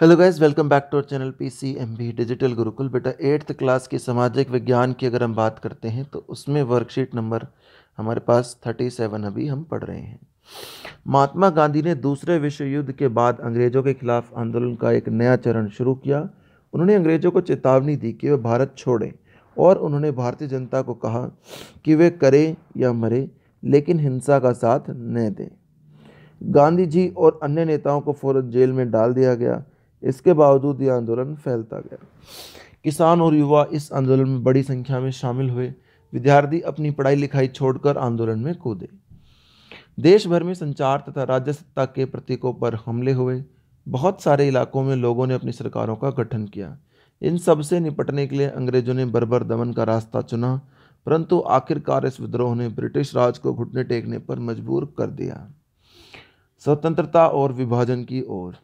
hello guys welcome back to our channel P C M B digital Gurukul बेटा eighth class की सामाजिक विज्ञान की अगर हम बात करते हैं तो उसमें वर्कशीट नंबर हमारे पास थर्टी सेवन अभी हम पढ़ रहे हैं महात्मा गांधी ने दूसरे विश्व युद्ध के बाद अंग्रेज़ों के खिलाफ आंदोलन का एक नया चरण शुरू किया उन्होंने अंग्रेज़ों को चेतावनी दी कि वे भारत छोड़ें और उन्होंने भारतीय जनता को कहा कि वे करें या मरे लेकिन हिंसा का साथ न दें गांधी जी और अन्य नेताओं को फौरन जेल में डाल दिया गया इसके बावजूद ये आंदोलन फैलता गया किसान और युवा इस आंदोलन में बड़ी संख्या में शामिल हुए विद्यार्थी अपनी पढ़ाई लिखाई छोड़कर आंदोलन में कूदे देश भर में संचार तथा राज्य सत्ता के प्रतीकों पर हमले हुए बहुत सारे इलाकों में लोगों ने अपनी सरकारों का गठन किया इन सब से निपटने के लिए अंग्रेजों ने बरबर दमन का रास्ता चुना परंतु आखिरकार इस विद्रोह ने ब्रिटिश राज को घुटने टेकने पर मजबूर कर दिया स्वतंत्रता और विभाजन की ओर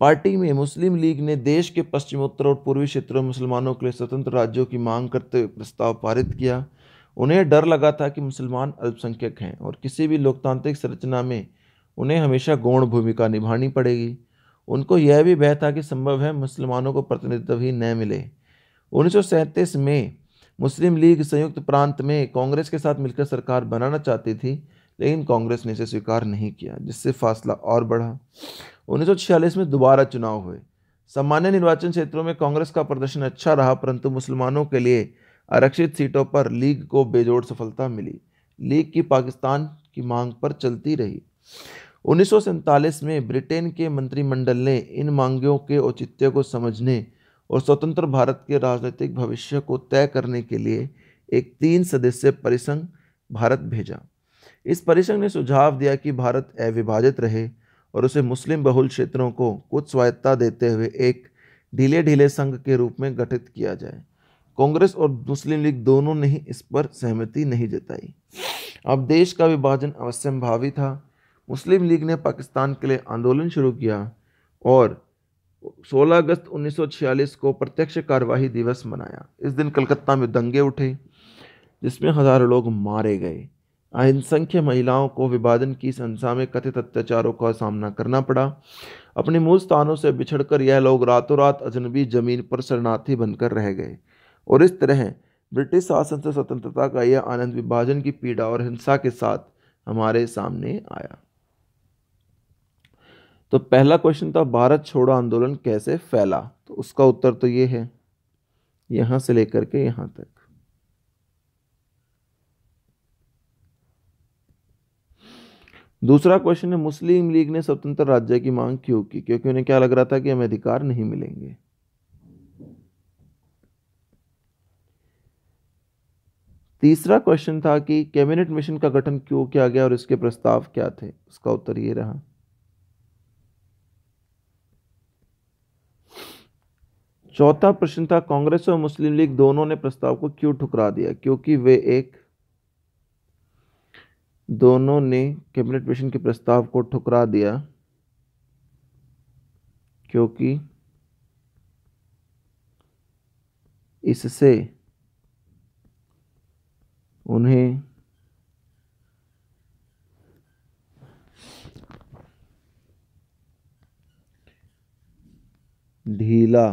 पार्टी में मुस्लिम लीग ने देश के पश्चिमोत्तर और पूर्वी क्षेत्रों में मुसलमानों के लिए स्वतंत्र राज्यों की मांग करते हुए प्रस्ताव पारित किया उन्हें डर लगा था कि मुसलमान अल्पसंख्यक हैं और किसी भी लोकतांत्रिक संरचना में उन्हें हमेशा गौण भूमिका निभानी पड़ेगी उनको यह भी भय था कि संभव है मुसलमानों को प्रतिनिधित्व ही न मिले उन्नीस में मुस्लिम लीग संयुक्त प्रांत में कांग्रेस के साथ मिलकर सरकार बनाना चाहती थी लेकिन कांग्रेस ने इसे स्वीकार नहीं किया जिससे फासला और बढ़ा उन्नीस में दोबारा चुनाव हुए सामान्य निर्वाचन क्षेत्रों में कांग्रेस का प्रदर्शन अच्छा रहा परंतु मुसलमानों के लिए आरक्षित सीटों पर लीग को बेजोड़ सफलता मिली लीग की पाकिस्तान की मांग पर चलती रही उन्नीस में ब्रिटेन के मंत्रिमंडल ने इन मांगों के औचित्य को समझने और स्वतंत्र भारत के राजनीतिक भविष्य को तय करने के लिए एक तीन सदस्य परिसंघ भारत भेजा इस परिसंघ ने सुझाव दिया कि भारत अविभाजित रहे और उसे मुस्लिम बहुल क्षेत्रों को कुछ स्वायत्ता देते हुए एक ढीले ढीले संघ के रूप में गठित किया जाए कांग्रेस और मुस्लिम लीग दोनों ने ही इस पर सहमति नहीं जताई अब देश का विभाजन अवश्य भावी था मुस्लिम लीग ने पाकिस्तान के लिए आंदोलन शुरू किया और 16 अगस्त 1946 को प्रत्यक्ष कार्यवाही दिवस मनाया इस दिन कलकत्ता में दंगे उठे जिसमें हज़ारों लोग मारे गए अहिंसंख्य महिलाओं को विभाजन की संस्था में कथित अत्याचारों का सामना करना पड़ा अपने मूल स्थानों से बिछड़कर यह लोग रातों रात अजनबी जमीन पर शरणार्थी बनकर रह गए और इस तरह ब्रिटिश शासन से स्वतंत्रता का यह आनंद विभाजन की पीड़ा और हिंसा के साथ हमारे सामने आया तो पहला क्वेश्चन था भारत छोड़ो आंदोलन कैसे फैला तो उसका उत्तर तो ये है यहाँ से लेकर के यहाँ तक दूसरा क्वेश्चन है मुस्लिम लीग ने स्वतंत्र राज्य की मांग क्यों की क्योंकि उन्हें क्या लग रहा था कि हमें अधिकार नहीं मिलेंगे तीसरा क्वेश्चन था कि कैबिनेट मिशन का गठन क्यों किया गया और इसके प्रस्ताव क्या थे उसका उत्तर ये रहा चौथा प्रश्न था कांग्रेस और मुस्लिम लीग दोनों ने प्रस्ताव को क्यों ठुकरा दिया क्योंकि वे एक दोनों ने कैबिनेट मिशन के प्रस्ताव को ठुकरा दिया क्योंकि इससे उन्हें ढीला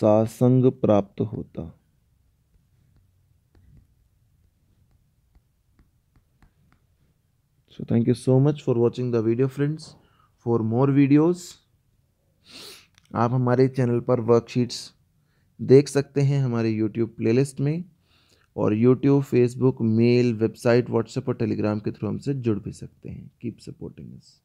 सासंग प्राप्त होता so thank you so much for watching the video friends for more videos आप हमारे चैनल पर वर्कशीट्स देख सकते हैं हमारे YouTube प्लेलिस्ट में और YouTube, Facebook, mail website WhatsApp और Telegram के थ्रू हमसे जुड़ भी सकते हैं कीप सपोर्टिंग अस